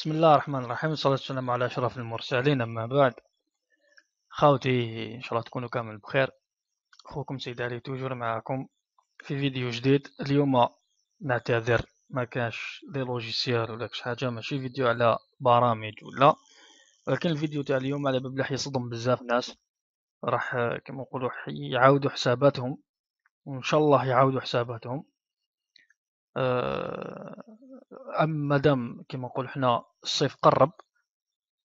بسم الله الرحمن الرحيم والصلاة والسلام على أشرف المرسلين أما بعد خاوتي إن شاء الله تكونوا كامل بخير أخوكم سيد علي توجور معكم في فيديو جديد اليوم نعتذر ما كانش لي لوجيسيال ولا كش حاجة ماشي فيديو على برامج ولا ولكن الفيديو تاع اليوم على باب راح يصدم بزاف ناس راح كما نقولوا يعاودوا حساباتهم وإن شاء الله يعاودوا حساباتهم آه، اما مادام كما نقول حنا الصيف قرب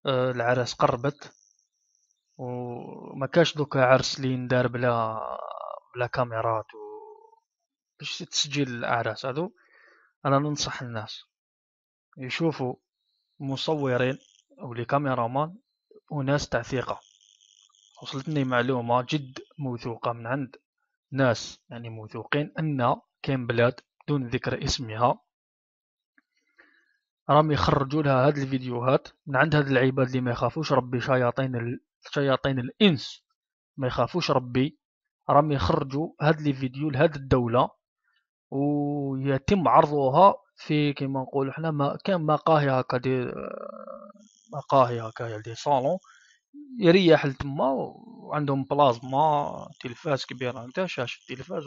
آه، العراس قربت وما كاش دوكا عرس اللي ندار بلا بلا كاميرات و باش تسجيل الاعراس هادو انا ننصح الناس يشوفوا مصورين او لي كاميرامان وناس تاع ثقه وصلتني معلومه جد موثوقه من عند ناس يعني موثوقين ان كاين بلاد دون ذكر اسمها راهم يخرجوا لها هاد الفيديوهات من عند هاد العباد اللي ما يخافوش ربي شياطين الشياطين شياطين الانس ما يخافوش ربي راهم يخرجوا هاد لي فيديو لهاد الدوله ويتم عرضها في كما نقولوا حنا ما كان مقاهي هكا دي مقاهي هكا دي صالون يريح لتما وعندهم بلازما تلفاز كبير انت شاشه تلفاز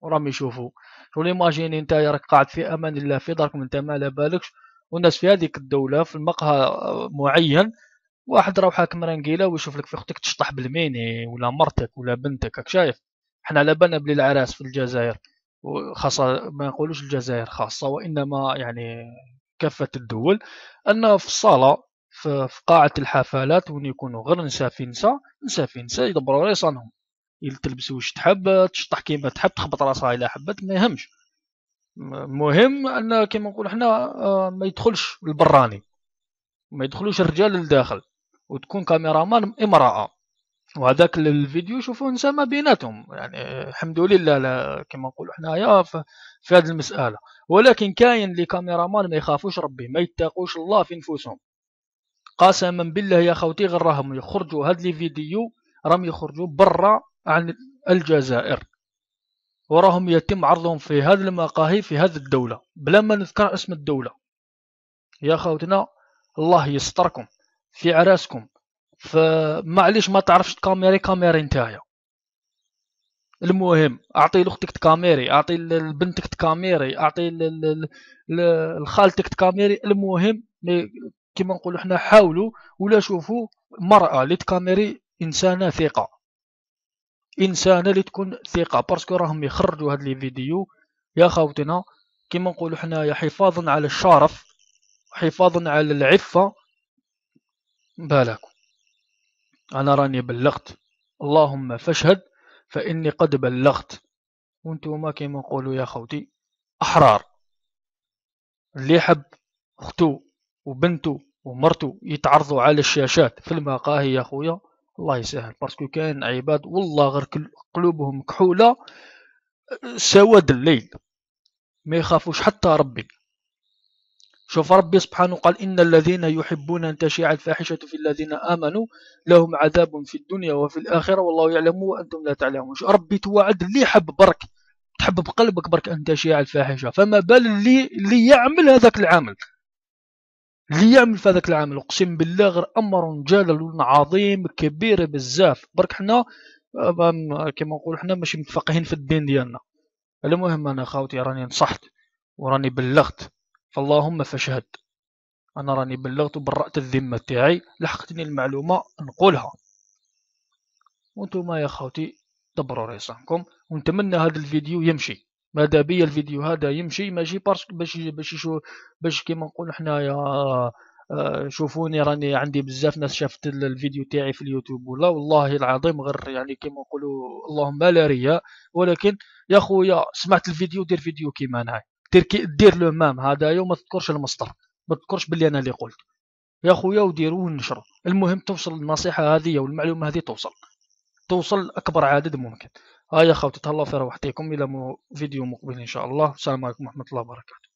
وراهم يشوفوا لي ماجيني انت راك قاعد في امان الله في دارك انت ما على بالكش والناس في هذيك الدوله في المقهى معين واحد راه حاكم رنقيله ويشوف لك في اختك تشطح بالميني ولا مرتك ولا بنتك راك شايف حنا على بالنا بلي العراس في الجزائر خاصه ما نقولوش الجزائر خاصه وانما يعني كافه الدول ان في الصاله في قاعه الحفلات وين يكونوا غير نسا في نسا نسا في نسا يدبروا ريصانهم تلبس واش تحب تشطح كيما تحب تخبط راسها الا حبت ما يهمش المهم ان كيما نقول حنا آه، ما يدخلش البراني ما يدخلوش الرجال للداخل وتكون كاميرامان امراه وهذاك الفيديو شوفوا نساء ما بيناتهم يعني الحمد لله كما نقولوا حنايا في هذه المساله ولكن كاين لي كاميرامان ما يخافوش ربي ما يتقوش الله في نفوسهم قسما بالله يا خوتي غير راهم يخرجوا هاد لي فيديو راهم يخرجوا برا عن الجزائر وراهم يتم عرضهم في هذه المقاهي في هذه الدولة بلا ما نذكر اسم الدولة يا خوتنا الله يستركم في عراسكم فمعليش ما تعرفش كاميري كاميري نتايا المهم اعطي لاختك تكاميري اعطي لبنتك تكاميري اعطي لخالتك تكاميري المهم كما نقولوا حنا حاولوا ولا شوفوا مرأة لتكاميري انسانة ثقة انسانه اللي تكون ثقه باسكو راهم يخرجوا هاد لي فيديو يا خاوتنا كيما نقولوا حنايا حفاظا على الشرف حفاظا على العفه بالكم انا راني بلغت اللهم فاشهد فاني قد بلغت وانتوما كيما نقولوا يا خوتي احرار اللي حب اختو وبنتو ومرتو يتعرضوا على الشاشات في المقاهي يا خويا الله يسهل باسكو كاين عباد والله غير قلوبهم كحوله سواد الليل ما يخافوش حتى ربي شوف ربي سبحانه قال إن الذين يحبون أن تشيع الفاحشة في الذين آمنوا لهم عذاب في الدنيا وفي الآخرة والله يعلم وأنتم لا تعلمون ربي توعد اللي حب برك تحب بقلبك برك أن تشيع الفاحشة فما بال اللي, اللي يعمل هذاك العمل اللي يعمل في هذاك العمل اقسم بالله غير امر جلل عظيم كبير بزاف برك حنا كما نقول حنا ماشي متفقهين في الدين ديالنا المهم انا خاوتي راني نصحت وراني بلغت فاللهم فشهد انا راني بلغت وبرأت الذمه تاعي لحقتني المعلومه نقولها وانتم يا خاوتي دبروا ريسانكم ونتمنى هذا الفيديو يمشي ماذا بيا الفيديو هذا يمشي ماشي بارسك باش باش يشو باش كيما نقولوا حنايا آه، شوفوني راني عندي بزاف ناس شافت الفيديو تاعي في اليوتيوب ولا والله العظيم غير يعني كيما نقولوا اللهم لا رياء ولكن يا خويا سمعت الفيديو دير فيديو كيما انا دير كي دير لو مام هذايا وما تذكرش المصدر ما تذكرش باللي انا اللي قلت يا خويا وديروا ونشروا المهم توصل النصيحه هذه والمعلومه هذه توصل توصل اكبر عدد ممكن هيا خوتي تهلاو في روحتكم الى فيديو مقبل ان شاء الله السلام عليكم ورحمه الله وبركاته